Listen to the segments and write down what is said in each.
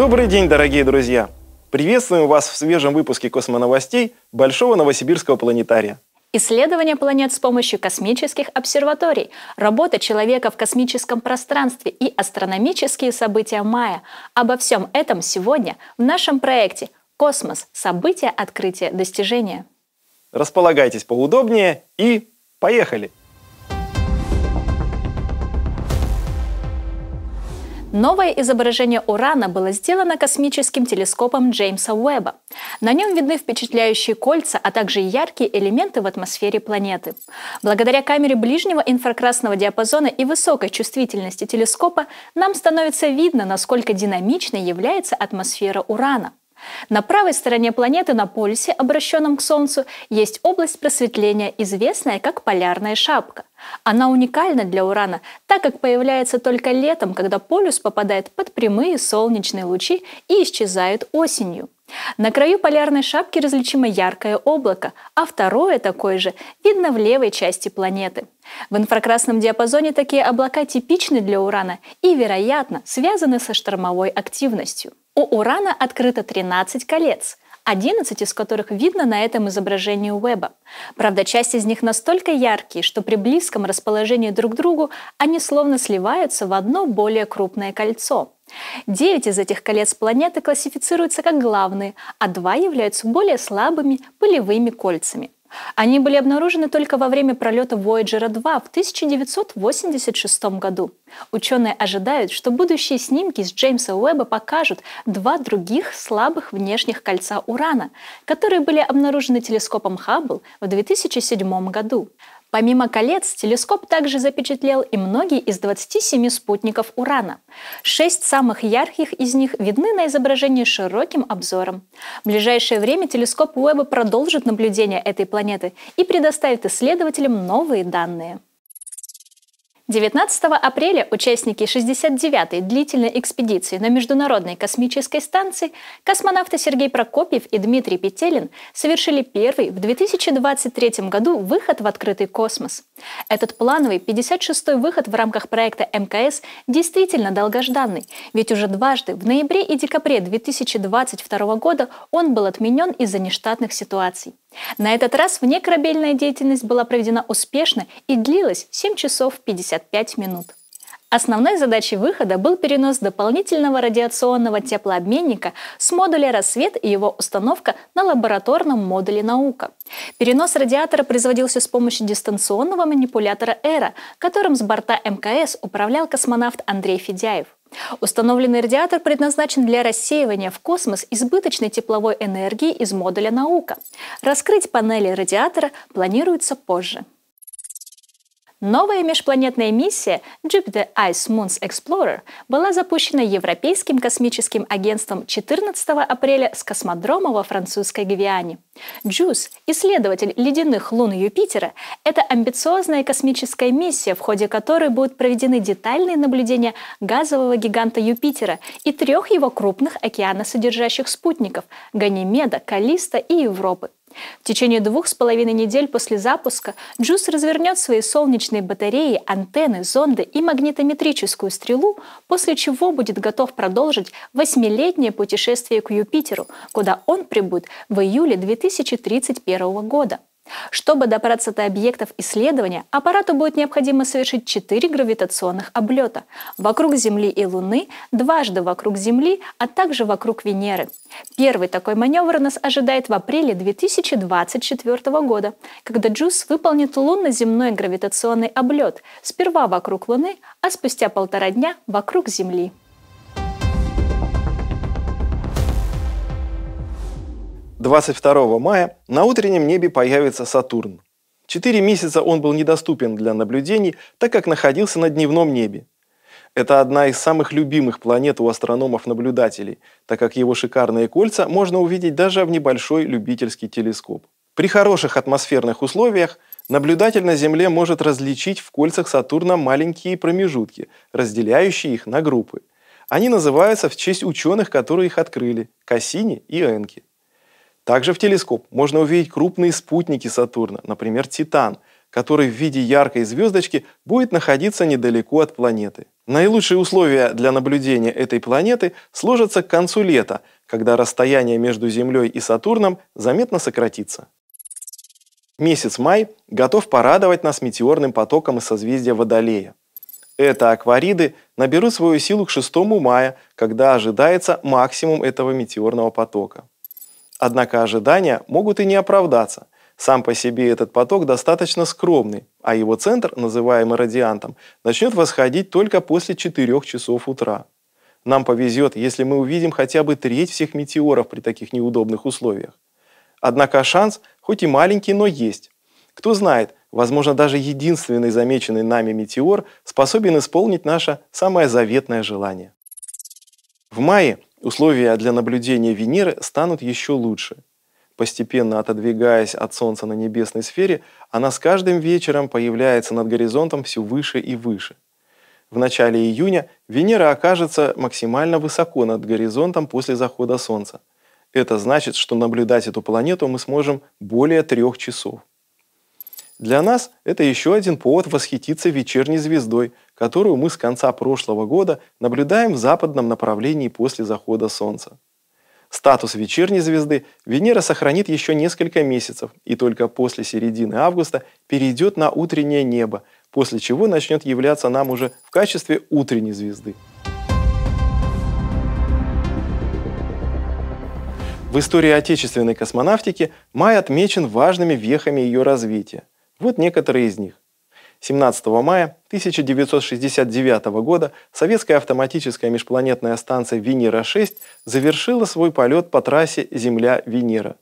Добрый день, дорогие друзья! Приветствуем вас в свежем выпуске космоновостей Большого Новосибирского планетария. Исследование планет с помощью космических обсерваторий, работа человека в космическом пространстве и астрономические события мая. Обо всем этом сегодня в нашем проекте «Космос. События, открытия, достижения». Располагайтесь поудобнее и поехали! Новое изображение Урана было сделано космическим телескопом Джеймса Уэбба. На нем видны впечатляющие кольца, а также яркие элементы в атмосфере планеты. Благодаря камере ближнего инфракрасного диапазона и высокой чувствительности телескопа нам становится видно, насколько динамичной является атмосфера Урана. На правой стороне планеты на полюсе, обращенном к Солнцу, есть область просветления, известная как полярная шапка. Она уникальна для Урана, так как появляется только летом, когда полюс попадает под прямые солнечные лучи и исчезает осенью. На краю полярной шапки различимо яркое облако, а второе такое же видно в левой части планеты. В инфракрасном диапазоне такие облака типичны для Урана и, вероятно, связаны со штормовой активностью. У Урана открыто 13 колец, 11 из которых видно на этом изображении Уэба. Правда, часть из них настолько яркие, что при близком расположении друг к другу они словно сливаются в одно более крупное кольцо. Девять из этих колец планеты классифицируются как главные, а два являются более слабыми пылевыми кольцами – они были обнаружены только во время пролета Voyager 2 в 1986 году. Ученые ожидают, что будущие снимки с Джеймса Уэбба покажут два других слабых внешних кольца Урана, которые были обнаружены телескопом Хаббл в 2007 году. Помимо колец, телескоп также запечатлел и многие из 27 спутников Урана. Шесть самых ярких из них видны на изображении широким обзором. В ближайшее время телескоп Уэбба продолжит наблюдение этой планеты и предоставит исследователям новые данные. 19 апреля участники 69-й длительной экспедиции на Международной космической станции космонавты Сергей Прокопьев и Дмитрий Петелин совершили первый в 2023 году выход в открытый космос. Этот плановый 56-й выход в рамках проекта МКС действительно долгожданный, ведь уже дважды в ноябре и декабре 2022 года он был отменен из-за нештатных ситуаций. На этот раз вне корабельная деятельность была проведена успешно и длилась 7 часов 55 минут. Основной задачей выхода был перенос дополнительного радиационного теплообменника с модуля «Рассвет» и его установка на лабораторном модуле «Наука». Перенос радиатора производился с помощью дистанционного манипулятора «Эра», которым с борта МКС управлял космонавт Андрей Федяев. Установленный радиатор предназначен для рассеивания в космос избыточной тепловой энергии из модуля «Наука». Раскрыть панели радиатора планируется позже. Новая межпланетная миссия Jupiter Ice Moons Explorer была запущена Европейским космическим агентством 14 апреля с космодрома во французской Гвиане. JUICE, исследователь ледяных лун Юпитера, это амбициозная космическая миссия, в ходе которой будут проведены детальные наблюдения газового гиганта Юпитера и трех его крупных океаносодержащих спутников – Ганимеда, Калиста и Европы – в течение двух с половиной недель после запуска Джус развернет свои солнечные батареи, антенны, зонды и магнитометрическую стрелу, после чего будет готов продолжить восьмилетнее путешествие к Юпитеру, куда он прибудет в июле 2031 года. Чтобы добраться до объектов исследования, аппарату будет необходимо совершить 4 гравитационных облета вокруг Земли и Луны, дважды вокруг Земли, а также вокруг Венеры. Первый такой маневр нас ожидает в апреле 2024 года, когда Джус выполнит лунно-земной гравитационный облет сперва вокруг Луны, а спустя полтора дня вокруг Земли. 22 мая на утреннем небе появится Сатурн. Четыре месяца он был недоступен для наблюдений, так как находился на дневном небе. Это одна из самых любимых планет у астрономов-наблюдателей, так как его шикарные кольца можно увидеть даже в небольшой любительский телескоп. При хороших атмосферных условиях наблюдатель на Земле может различить в кольцах Сатурна маленькие промежутки, разделяющие их на группы. Они называются в честь ученых, которые их открыли – Кассини и Энки. Также в телескоп можно увидеть крупные спутники Сатурна, например, Титан, который в виде яркой звездочки будет находиться недалеко от планеты. Наилучшие условия для наблюдения этой планеты сложатся к концу лета, когда расстояние между Землей и Сатурном заметно сократится. Месяц май готов порадовать нас метеорным потоком из созвездия Водолея. Это аквариды наберут свою силу к 6 мая, когда ожидается максимум этого метеорного потока. Однако ожидания могут и не оправдаться. Сам по себе этот поток достаточно скромный, а его центр, называемый радиантом, начнет восходить только после 4 часов утра. Нам повезет, если мы увидим хотя бы треть всех метеоров при таких неудобных условиях. Однако шанс, хоть и маленький, но есть. Кто знает, возможно, даже единственный замеченный нами метеор способен исполнить наше самое заветное желание. В мае Условия для наблюдения Венеры станут еще лучше. Постепенно отодвигаясь от Солнца на небесной сфере, она с каждым вечером появляется над горизонтом все выше и выше. В начале июня Венера окажется максимально высоко над горизонтом после захода Солнца. Это значит, что наблюдать эту планету мы сможем более трех часов. Для нас это еще один повод восхититься вечерней звездой, которую мы с конца прошлого года наблюдаем в западном направлении после захода Солнца. Статус вечерней звезды Венера сохранит еще несколько месяцев и только после середины августа перейдет на утреннее небо, после чего начнет являться нам уже в качестве утренней звезды. В истории отечественной космонавтики май отмечен важными вехами ее развития. Вот некоторые из них. 17 мая 1969 года советская автоматическая межпланетная станция «Венера-6» завершила свой полет по трассе Земля-Венера.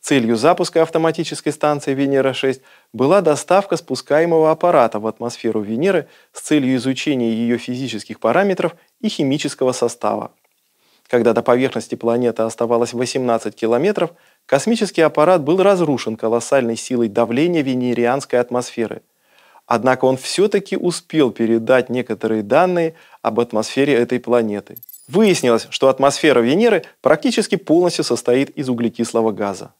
Целью запуска автоматической станции «Венера-6» была доставка спускаемого аппарата в атмосферу Венеры с целью изучения ее физических параметров и химического состава. Когда до поверхности планеты оставалось 18 километров, космический аппарат был разрушен колоссальной силой давления венерианской атмосферы. Однако он все-таки успел передать некоторые данные об атмосфере этой планеты. Выяснилось, что атмосфера Венеры практически полностью состоит из углекислого газа.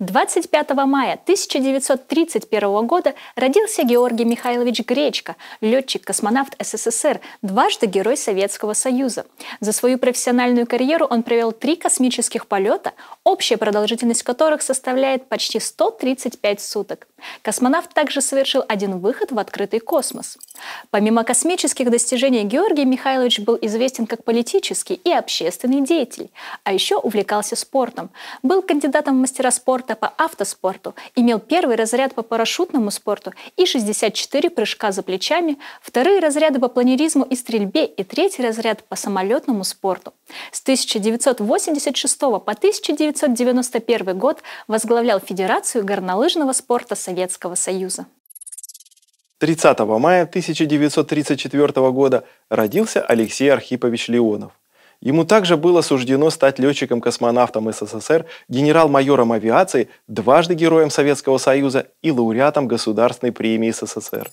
25 мая 1931 года родился Георгий Михайлович Гречко, летчик-космонавт СССР, дважды Герой Советского Союза. За свою профессиональную карьеру он провел три космических полета, общая продолжительность которых составляет почти 135 суток. Космонавт также совершил один выход в открытый космос. Помимо космических достижений, Георгий Михайлович был известен как политический и общественный деятель, а еще увлекался спортом. Был кандидатом в мастера спорта спорта по автоспорту, имел первый разряд по парашютному спорту и 64 прыжка за плечами, вторые разряды по планеризму и стрельбе и третий разряд по самолетному спорту. С 1986 по 1991 год возглавлял Федерацию горнолыжного спорта Советского Союза. 30 мая 1934 года родился Алексей Архипович Леонов. Ему также было суждено стать летчиком-космонавтом СССР, генерал-майором авиации, дважды Героем Советского Союза и лауреатом Государственной премии СССР.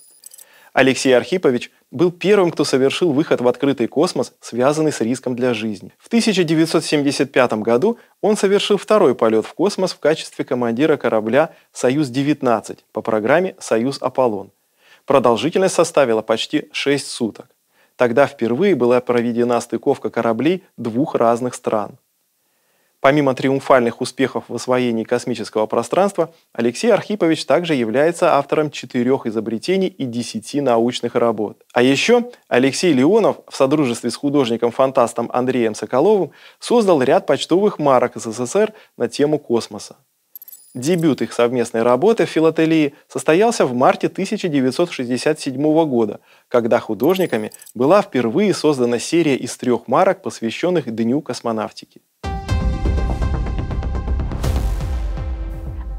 Алексей Архипович был первым, кто совершил выход в открытый космос, связанный с риском для жизни. В 1975 году он совершил второй полет в космос в качестве командира корабля «Союз-19» по программе «Союз-Аполлон». Продолжительность составила почти 6 суток. Тогда впервые была проведена стыковка кораблей двух разных стран. Помимо триумфальных успехов в освоении космического пространства, Алексей Архипович также является автором четырех изобретений и десяти научных работ. А еще Алексей Леонов в содружестве с художником-фантастом Андреем Соколовым создал ряд почтовых марок СССР на тему космоса. Дебют их совместной работы в филателии состоялся в марте 1967 года, когда художниками была впервые создана серия из трех марок, посвященных Дню космонавтики.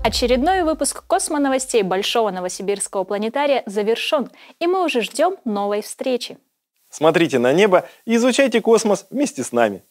Очередной выпуск «Космоновостей» Большого Новосибирского планетария завершен, и мы уже ждем новой встречи. Смотрите на небо и изучайте космос вместе с нами.